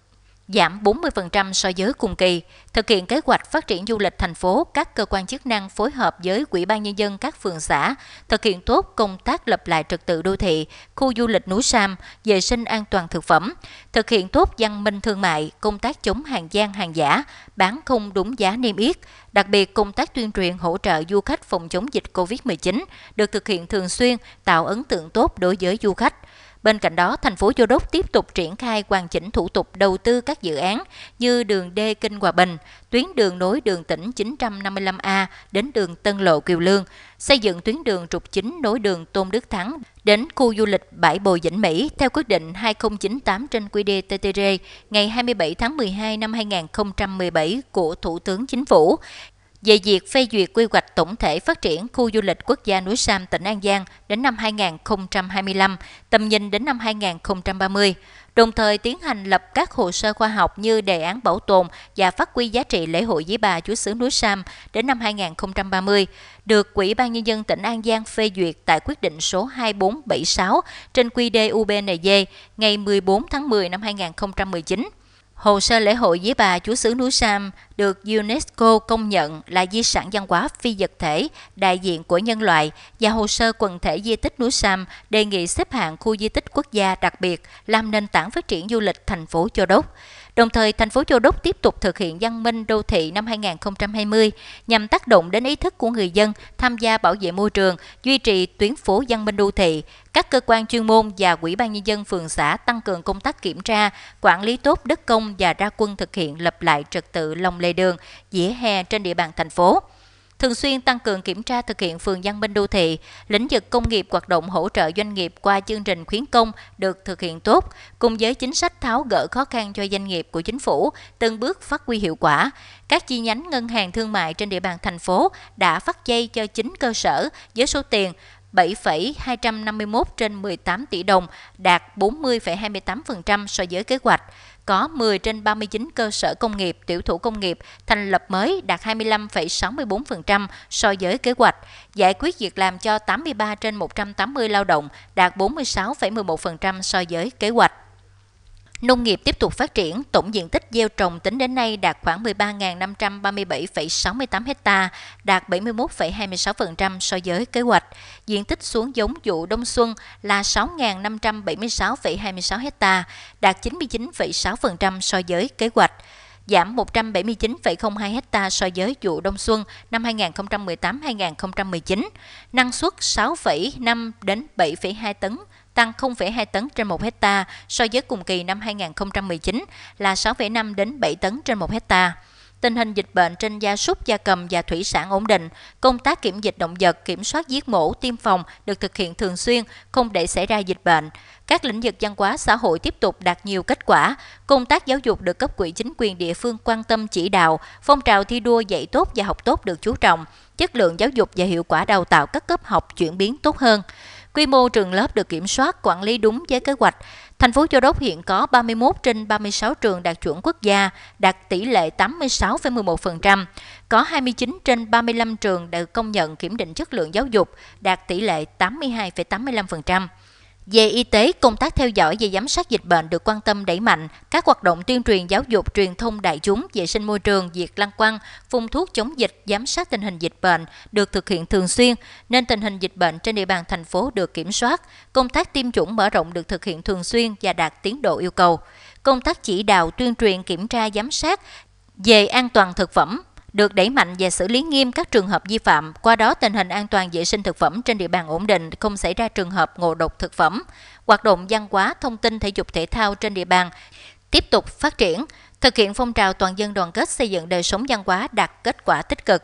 giảm 40% so với cùng kỳ. Thực hiện kế hoạch phát triển du lịch thành phố, các cơ quan chức năng phối hợp với Ủy ban Nhân dân các phường xã thực hiện tốt công tác lập lại trật tự đô thị, khu du lịch núi Sam, vệ sinh an toàn thực phẩm, thực hiện tốt văn minh thương mại, công tác chống hàng gian hàng giả, bán không đúng giá niêm yết, đặc biệt công tác tuyên truyền hỗ trợ du khách phòng chống dịch COVID-19 được thực hiện thường xuyên, tạo ấn tượng tốt đối với du khách. Bên cạnh đó, thành phố Châu Đốc tiếp tục triển khai hoàn chỉnh thủ tục đầu tư các dự án như đường D Kinh Hòa Bình, tuyến đường nối đường tỉnh 955A đến đường Tân Lộ Kiều Lương, xây dựng tuyến đường trục chính nối đường Tôn Đức Thắng đến khu du lịch Bãi Bồi Vĩnh Mỹ theo quyết định 2098 trên QĐ TTR ngày 27 tháng 12 năm 2017 của Thủ tướng Chính phủ về việc phê duyệt quy hoạch tổng thể phát triển khu du lịch quốc gia núi Sam tỉnh An Giang đến năm 2025, tầm nhìn đến năm 2030, đồng thời tiến hành lập các hồ sơ khoa học như đề án bảo tồn và phát huy giá trị lễ hội với bà chúa xứ núi Sam đến năm 2030, được Quỹ ban Nhân dân tỉnh An Giang phê duyệt tại quyết định số 2476 trên quy đề UBND ngày 14 tháng 10 năm 2019. Hồ sơ lễ hội dưới bà Chúa xứ núi Sam được UNESCO công nhận là di sản văn hóa phi vật thể đại diện của nhân loại và hồ sơ quần thể di tích núi Sam đề nghị xếp hạng khu di tích quốc gia đặc biệt làm nền tảng phát triển du lịch thành phố Châu Đốc. Đồng thời, thành phố Châu Đốc tiếp tục thực hiện văn minh đô thị năm 2020 nhằm tác động đến ý thức của người dân tham gia bảo vệ môi trường, duy trì tuyến phố văn minh đô thị. Các cơ quan chuyên môn và Ủy ban Nhân dân phường xã tăng cường công tác kiểm tra, quản lý tốt đất công và ra quân thực hiện lập lại trật tự lòng lề đường, dĩa hè trên địa bàn thành phố thường xuyên tăng cường kiểm tra thực hiện phường văn minh đô thị, lĩnh vực công nghiệp hoạt động hỗ trợ doanh nghiệp qua chương trình khuyến công được thực hiện tốt, cùng với chính sách tháo gỡ khó khăn cho doanh nghiệp của chính phủ, từng bước phát huy hiệu quả. Các chi nhánh ngân hàng thương mại trên địa bàn thành phố đã phát dây cho chính cơ sở với số tiền 7,251 trên 18 tỷ đồng, đạt 40,28% so với kế hoạch có 10 trên 39 cơ sở công nghiệp, tiểu thủ công nghiệp thành lập mới đạt 25,64% so với kế hoạch, giải quyết việc làm cho 83 trên 180 lao động đạt 46,11% so với kế hoạch. Nông nghiệp tiếp tục phát triển, tổng diện tích gieo trồng tính đến nay đạt khoảng 13.537,68 ha, đạt 71,26% so với kế hoạch. Diện tích xuống giống vụ đông xuân là 6.576,26 ha, đạt 99,6% so với kế hoạch giảm 179,02 ha so với vụ đông xuân năm 2018-2019, năng suất 6,5 đến 7,2 tấn tăng 0,2 tấn trên 1 hecta so với cùng kỳ năm 2019 là 6,5 đến 7 tấn trên 1 hecta. Tình hình dịch bệnh trên gia súc, gia cầm và thủy sản ổn định, công tác kiểm dịch động vật, kiểm soát giết mổ, tiêm phòng được thực hiện thường xuyên, không để xảy ra dịch bệnh. Các lĩnh vực văn hóa xã hội tiếp tục đạt nhiều kết quả, công tác giáo dục được cấp quỹ chính quyền địa phương quan tâm chỉ đạo, phong trào thi đua dạy tốt và học tốt được chú trọng, chất lượng giáo dục và hiệu quả đào tạo các cấp học chuyển biến tốt hơn. Quy mô trường lớp được kiểm soát, quản lý đúng với kế hoạch. Thành phố Châu Đốc hiện có 31 trên 36 trường đạt chuẩn quốc gia, đạt tỷ lệ 86,11%. Có 29 trên 35 trường được công nhận kiểm định chất lượng giáo dục, đạt tỷ lệ 82,85%. Về y tế, công tác theo dõi và giám sát dịch bệnh được quan tâm đẩy mạnh, các hoạt động tuyên truyền giáo dục, truyền thông đại chúng, vệ sinh môi trường, diệt lăng quăng, phun thuốc chống dịch, giám sát tình hình dịch bệnh được thực hiện thường xuyên, nên tình hình dịch bệnh trên địa bàn thành phố được kiểm soát. Công tác tiêm chủng mở rộng được thực hiện thường xuyên và đạt tiến độ yêu cầu. Công tác chỉ đạo, tuyên truyền, kiểm tra, giám sát về an toàn thực phẩm, được đẩy mạnh và xử lý nghiêm các trường hợp vi phạm, qua đó tình hình an toàn vệ sinh thực phẩm trên địa bàn ổn định, không xảy ra trường hợp ngộ độc thực phẩm. Hoạt động văn hóa, thông tin thể dục thể thao trên địa bàn tiếp tục phát triển, thực hiện phong trào toàn dân đoàn kết xây dựng đời sống văn hóa đạt kết quả tích cực.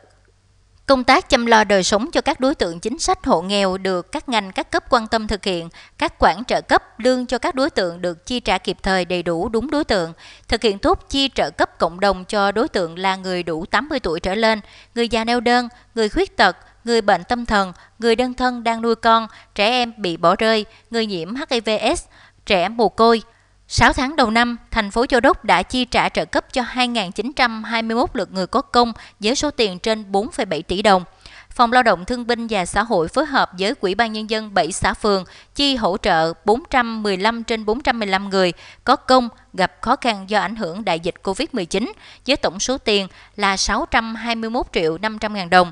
Công tác chăm lo đời sống cho các đối tượng chính sách hộ nghèo được các ngành các cấp quan tâm thực hiện, các khoản trợ cấp lương cho các đối tượng được chi trả kịp thời đầy đủ đúng đối tượng, thực hiện tốt chi trợ cấp cộng đồng cho đối tượng là người đủ 80 tuổi trở lên, người già neo đơn, người khuyết tật, người bệnh tâm thần, người đơn thân đang nuôi con, trẻ em bị bỏ rơi, người nhiễm HIVS, trẻ mồ côi, 6 tháng đầu năm, thành phố Châu Đốc đã chi trả trợ cấp cho 2.921 lượt người có công với số tiền trên 4,7 tỷ đồng. Phòng Lao động Thương binh và Xã hội phối hợp với Quỹ ban Nhân dân 7 xã phường chi hỗ trợ 415 trên 415 người có công gặp khó khăn do ảnh hưởng đại dịch COVID-19 với tổng số tiền là 621 triệu 500 ngàn đồng.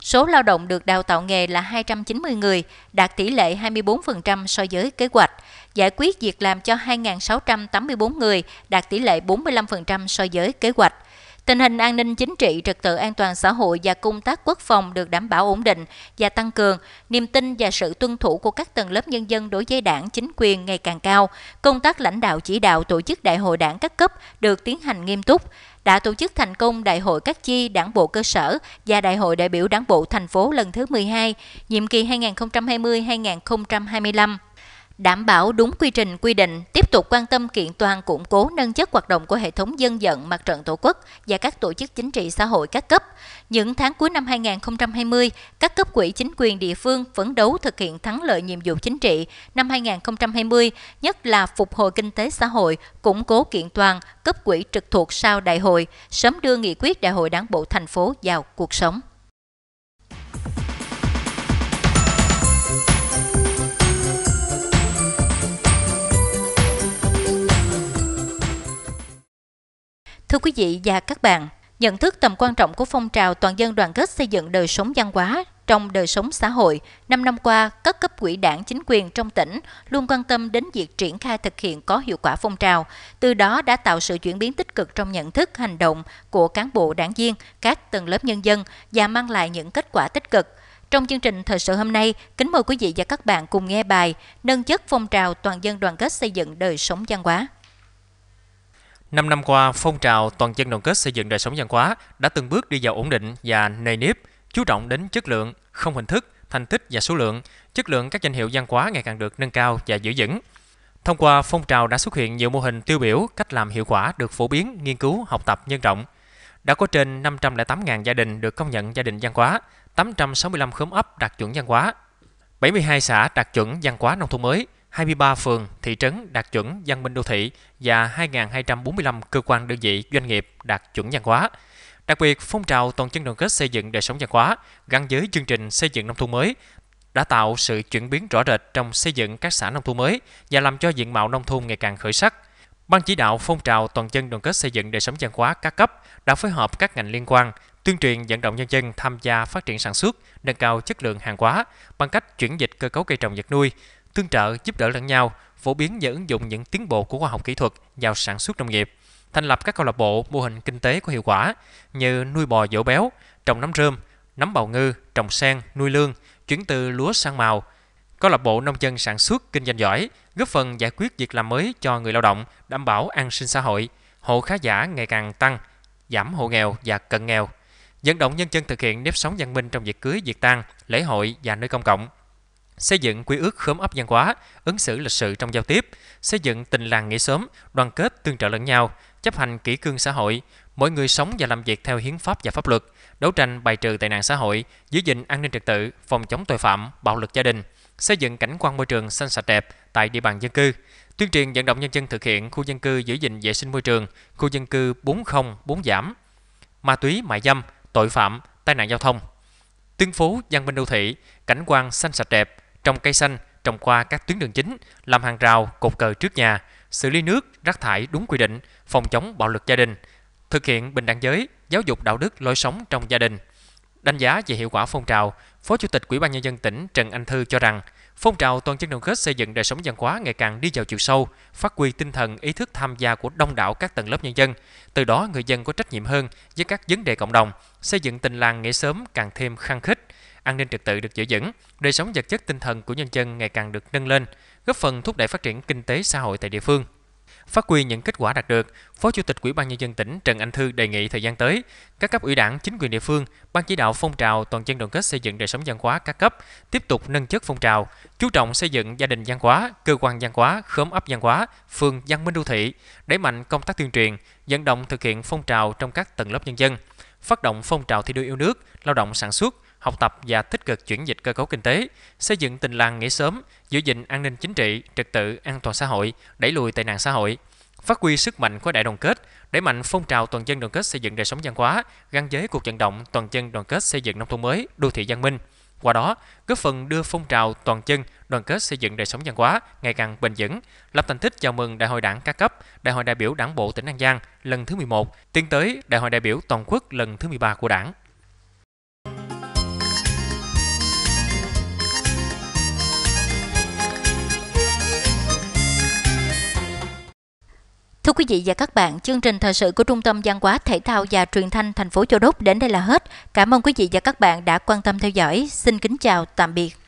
Số lao động được đào tạo nghề là 290 người, đạt tỷ lệ 24% so với kế hoạch giải quyết việc làm cho 2.684 người, đạt tỷ lệ 45% so với kế hoạch. Tình hình an ninh chính trị, trật tự an toàn xã hội và công tác quốc phòng được đảm bảo ổn định và tăng cường, niềm tin và sự tuân thủ của các tầng lớp nhân dân đối với đảng, chính quyền ngày càng cao. Công tác lãnh đạo chỉ đạo tổ chức đại hội đảng các cấp được tiến hành nghiêm túc, đã tổ chức thành công đại hội các chi đảng bộ cơ sở và đại hội đại biểu đảng bộ thành phố lần thứ 12, nhiệm kỳ 2020-2025. Đảm bảo đúng quy trình quy định, tiếp tục quan tâm kiện toàn củng cố nâng chất hoạt động của hệ thống dân vận mặt trận Tổ quốc và các tổ chức chính trị xã hội các cấp. Những tháng cuối năm 2020, các cấp quỹ chính quyền địa phương phấn đấu thực hiện thắng lợi nhiệm vụ chính trị năm 2020, nhất là phục hồi kinh tế xã hội, củng cố kiện toàn, cấp quỹ trực thuộc sau đại hội, sớm đưa nghị quyết đại hội đảng bộ thành phố vào cuộc sống. Thưa quý vị và các bạn, nhận thức tầm quan trọng của phong trào toàn dân đoàn kết xây dựng đời sống văn hóa trong đời sống xã hội, năm năm qua, các cấp quỹ đảng chính quyền trong tỉnh luôn quan tâm đến việc triển khai thực hiện có hiệu quả phong trào, từ đó đã tạo sự chuyển biến tích cực trong nhận thức, hành động của cán bộ đảng viên, các tầng lớp nhân dân và mang lại những kết quả tích cực. Trong chương trình thời sự hôm nay, kính mời quý vị và các bạn cùng nghe bài Nâng chất phong trào toàn dân đoàn kết xây dựng đời sống văn hóa. Năm năm qua, phong trào toàn dân đoàn kết xây dựng đời sống văn hóa đã từng bước đi vào ổn định và nề nếp, chú trọng đến chất lượng, không hình thức, thành tích và số lượng, chất lượng các danh hiệu văn hóa ngày càng được nâng cao và giữ vững. Thông qua phong trào đã xuất hiện nhiều mô hình tiêu biểu, cách làm hiệu quả được phổ biến, nghiên cứu, học tập, nhân rộng. Đã có trên 508.000 gia đình được công nhận gia đình văn hóa, 865 khóm ấp đạt chuẩn văn hóa, 72 xã đạt chuẩn văn hóa nông thôn mới, 23 phường, thị trấn đạt chuẩn văn minh đô thị và 2.245 cơ quan đơn vị doanh nghiệp đạt chuẩn văn hóa. Đặc biệt, phong trào toàn dân đoàn kết xây dựng đời sống văn hóa gắn với chương trình xây dựng nông thôn mới đã tạo sự chuyển biến rõ rệt trong xây dựng các xã nông thôn mới và làm cho diện mạo nông thôn ngày càng khởi sắc. Ban chỉ đạo phong trào toàn dân đoàn kết xây dựng đời sống văn hóa các cấp đã phối hợp các ngành liên quan tuyên truyền vận động nhân dân tham gia phát triển sản xuất, nâng cao chất lượng hàng hóa bằng cách chuyển dịch cơ cấu cây trồng vật nuôi, tương trợ giúp đỡ lẫn nhau, phổ biến và ứng dụng những tiến bộ của khoa học kỹ thuật vào sản xuất nông nghiệp, thành lập các câu lạc bộ mô hình kinh tế có hiệu quả như nuôi bò dỗ béo, trồng nấm rơm, nấm bào ngư, trồng sen, nuôi lương, chuyển từ lúa sang màu. Câu lạc bộ nông dân sản xuất kinh doanh giỏi góp phần giải quyết việc làm mới cho người lao động, đảm bảo an sinh xã hội, hộ khá giả ngày càng tăng, giảm hộ nghèo và cận nghèo. Dẫn động nhân dân thực hiện nếp sống văn minh trong việc cưới, việc tang, lễ hội và nơi công cộng xây dựng quy ước khóm ấp văn hóa, ứng xử lịch sự trong giao tiếp, xây dựng tình làng nghĩa xóm, đoàn kết tương trợ lẫn nhau, chấp hành kỷ cương xã hội, mỗi người sống và làm việc theo hiến pháp và pháp luật, đấu tranh bài trừ tệ nạn xã hội, giữ gìn an ninh trật tự, phòng chống tội phạm, bạo lực gia đình, xây dựng cảnh quan môi trường xanh sạch đẹp tại địa bàn dân cư, tuyên truyền vận động nhân dân thực hiện khu dân cư giữ gìn vệ sinh môi trường, khu dân cư 404 giảm, ma túy mại dâm, tội phạm, tai nạn giao thông, tuyên phố văn minh đô thị, cảnh quan xanh sạch đẹp, trồng cây xanh, trồng qua các tuyến đường chính, làm hàng rào, cột cờ trước nhà, xử lý nước, rác thải đúng quy định, phòng chống bạo lực gia đình, thực hiện bình đẳng giới, giáo dục đạo đức lối sống trong gia đình. Đánh giá về hiệu quả phong trào, Phó Chủ tịch Ủy ban nhân dân tỉnh Trần Anh Thư cho rằng, phong trào toàn dân đoàn kết xây dựng đời sống văn hóa ngày càng đi vào chiều sâu, phát huy tinh thần ý thức tham gia của đông đảo các tầng lớp nhân dân, từ đó người dân có trách nhiệm hơn với các vấn đề cộng đồng, xây dựng tình làng nghĩa sớm càng thêm khăng khít, an ninh trật tự được giữ vững, đời sống vật chất tinh thần của nhân dân ngày càng được nâng lên, góp phần thúc đẩy phát triển kinh tế xã hội tại địa phương. Phát huy những kết quả đạt được, Phó Chủ tịch Ủy ban nhân dân tỉnh Trần Anh Thư đề nghị thời gian tới, các cấp ủy Đảng, chính quyền địa phương, ban chỉ đạo phong trào toàn dân đoàn kết xây dựng đời sống văn hóa các cấp tiếp tục nâng chất phong trào, chú trọng xây dựng gia đình văn hóa, cơ quan văn hóa, khóm ấp văn hóa, phường văn minh đô thị, đẩy mạnh công tác tuyên truyền, vận động thực hiện phong trào trong các tầng lớp nhân dân, phát động phong trào thi đua yêu nước, lao động sản xuất, học tập và tích cực chuyển dịch cơ cấu kinh tế, xây dựng tình làng nghĩa sớm, giữ gìn an ninh chính trị, trật tự an toàn xã hội, đẩy lùi tệ nạn xã hội, phát huy sức mạnh của đại đoàn kết, đẩy mạnh phong trào toàn dân đoàn kết xây dựng đời sống văn hóa, gắn với cuộc vận động toàn dân đoàn kết xây dựng nông thôn mới, đô thị văn minh. Qua đó, góp phần đưa phong trào toàn dân đoàn kết xây dựng đời sống văn hóa ngày càng bền vững, lập thành tích chào mừng Đại hội Đảng các cấp, Đại hội đại biểu Đảng bộ tỉnh An Giang lần thứ 11, tiến tới Đại hội đại biểu toàn quốc lần thứ 13 của Đảng. Thưa quý vị và các bạn, chương trình thời sự của Trung tâm Văn hóa Thể thao và Truyền thanh thành phố Châu Đốc đến đây là hết. Cảm ơn quý vị và các bạn đã quan tâm theo dõi. Xin kính chào, tạm biệt.